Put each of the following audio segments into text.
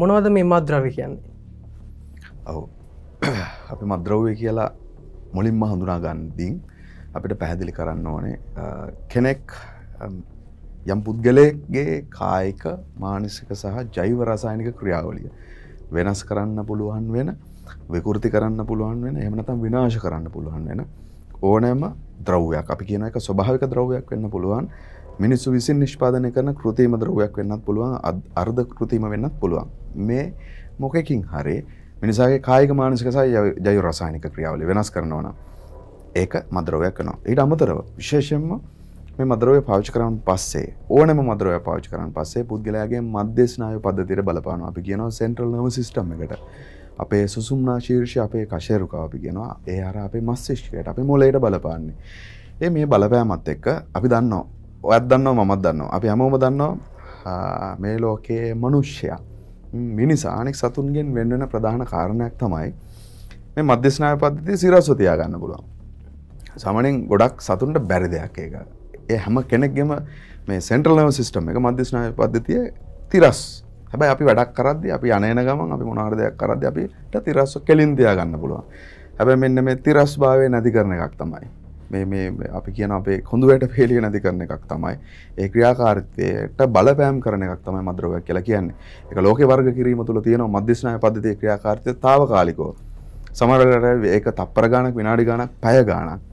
මොනවද මේ මද්‍රව්‍ය කියන්නේ ඔවු අපි මද්‍රව්ය කියලා මුලින්ම හඳුනා ගන්දින් අපිට පැහැදිලි කරන්න ඕනේ කෙනෙක් යම් පුද්ගලයගේ කායික මානසික සහ ජෛව රසායනික ක්‍රියාවලිය වෙනස් කරන්න පුළුවන් වෙන විකෘති කරන්න පුළුවන් වෙන එමනතම් විනාශ කරන්න පුළුවන් වෙන ඕනෑම ද්‍රව්යක් අපි කියන එක ස්වභාවික ද්‍රව්යක් වෙන්න පුළුවන් මිනිස්සු විසින් නිෂ්පාදනය කරන කෘතිම ද්‍රවයක් වෙන්නත් පුළුවන් අර්ධ කෘතිම වෙන්නත් පුළුවන් මේ මොකකින් හරි මිනිසාගේ කායික මානසික සහ ජෛව රසායනික ක්‍රියාවලිය වෙනස් කරනවා නම් ඒක මද්‍රවයක් වෙනවා ඊට අමතරව විශේෂයෙන්ම මේ මද්‍රව්‍ය පාවිච්චි කරන පස්සේ ඕනම මද්‍රව්‍ය පාවිච්චි කරන පස්සේ පුද්ගලයාගේ මධ්‍ය ස්නායු පද්ධතියට බලපානවා අපි කියනවා සෙන්ට්‍රල් නර්වස් සිස්ටම් එකට අපේ සුසුම්නා ශීර්ෂය අපේ කශේරුකාව අපි කියනවා ඒ අර අපේ මස්තිෂ්කයට අපේ මොලේට බලපාන්නේ ඒ මේ බලපෑමත් එක්ක අපි දන්නවා ඔයත් දන්නවා මමත් දන්නවා අපි හැමෝම දන්නවා මේ ලෝකයේ මනුෂ්‍යයා මිනිසා අනෙක් සතුන්ගෙන් වෙන්වෙන ප්‍රධාන කාරණයක් තමයි මේ මධ්‍යස්නාය පද්ධතිය සිරස්ව තියා ගන්න පුළුවන් සමනෙන් ගොඩක් සතුන්ට බැරි දෙයක් ඒක ඒ හැම කෙනෙක්ගෙම මේ සෙන්ට්‍රල් නර්වස් සිස්ටම් එක මධ්‍යස්නාය පද්ධතිය තිරස් හැබැයි අපි වැඩක් කරද්දී අපි අනේන ගමන් අපි මොන හරි දෙයක් කරද්දී අපිට තිරස්ව කෙලින් තියා ගන්න පුළුවන් හැබැයි මෙන්න මේ තිරස් භාවය නැති කරන එකක් තමයි මේ අපි කියන අපේ කොඳුවයට පෙලිය නැති කරන එකක් තමයි ඒ ක්‍රියාකාරිතයට බලපෑම් කරන එකක් තමයි මද්‍රවයක් කියලා කියන්නේ එක ලෝක වර්ග කිරීම තුළ තියෙන මධ්‍යස්නාය පද්ධතිය ක්‍රියාකාරිතය තාවකාලිකෝ සමරලට ඒක තප්පර ගානක් විනාඩි ගානක් පැය ගානක්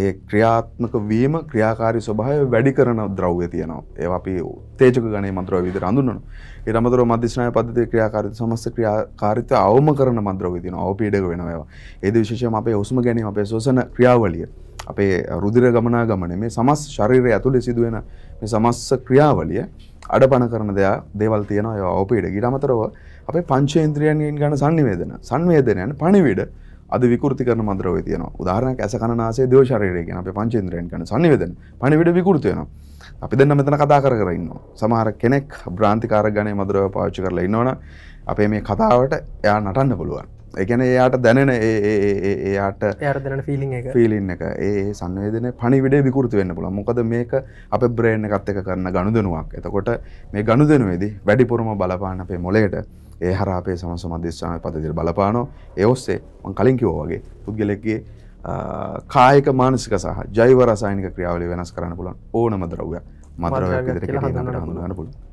ඒ ක්‍රියාත්මක වීම ක්‍රියාකාරී ස්වභාවය වැඩි කරන ද්‍රව්‍ය තියෙනවා. ඒවා අපි උත්තේජක ගණයේ මන්ත්‍රව විදිහට හඳුන්වනවා. ඊට අමතරව මධ්‍යස්නාය පද්ධතියේ ක්‍රියාකාරීත්වය සමස්ත ක්‍රියාකාරීත්වය අවම කරන මන්ත්‍රව තියෙනවා. අවපීඩක වෙනවා ඒවා. ඒද විශේෂයෙන්ම අපේ හුස්ම ගැනීම අපේ ශ්වසන ක්‍රියාවලිය අපේ රුධිර ගමනාගමන මේ සමස් ශරීරය ඇතුලේ සිදුවෙන මේ සමස්ස ක්‍රියාවලිය අඩපණ කරන දෙයා දේවල් තියෙනවා ඒවා අවපීඩක. ඊට අමතරව අපේ පංචේන්ද්‍රියන්ගෙන් ගන්න සංනිවේදන සංවේදනයන් පණිවිඩ අද විකෘති කරන මන්ද්‍රව තියන උදාහරනක් ඇස කනාසේ දෝශරයය කියෙන අප පංචේන්ද්‍රයෙන් කන සනිවදන පණිවිට විකෘතියන අපි දෙන්න මෙතන කතා කර කරන්න සමහර කෙනෙක් බ්‍රාන්තිකාර ගණය මදරව පාච්චි කරලා ඉන්නවන අපේ මේ කතාවට එයා නටන්න පුළුවන් එකන එයාට දැනෙන එයාට ඇරදන ෆිලි ෆිලින් එක ඒ සංවේදන පණිවිඩ විකෘති වෙන්න පුළ මොකද මේක අප බ්‍රේණ එකත් එක කරන්න ගණුදනුවක් එතකොට මේ ගණුදනුවේදී වැඩිපුරම බලපාන අපේ මොලේට ඒ හරාපේ සමස මධ්‍යස්ථාන පදදිර බලපානෝ එඔස්සේ මං කලින් කිවෝවගේ පුද්ගලෙක්ගේ කායක මානසික සහ ජෛව රසායනික ක්‍රියාවලි වෙනස් කරන්න පුළන් ඕනම ද්‍රව්‍ය මදරවයක් විදිරට හඳුනගන්න පුළුවන්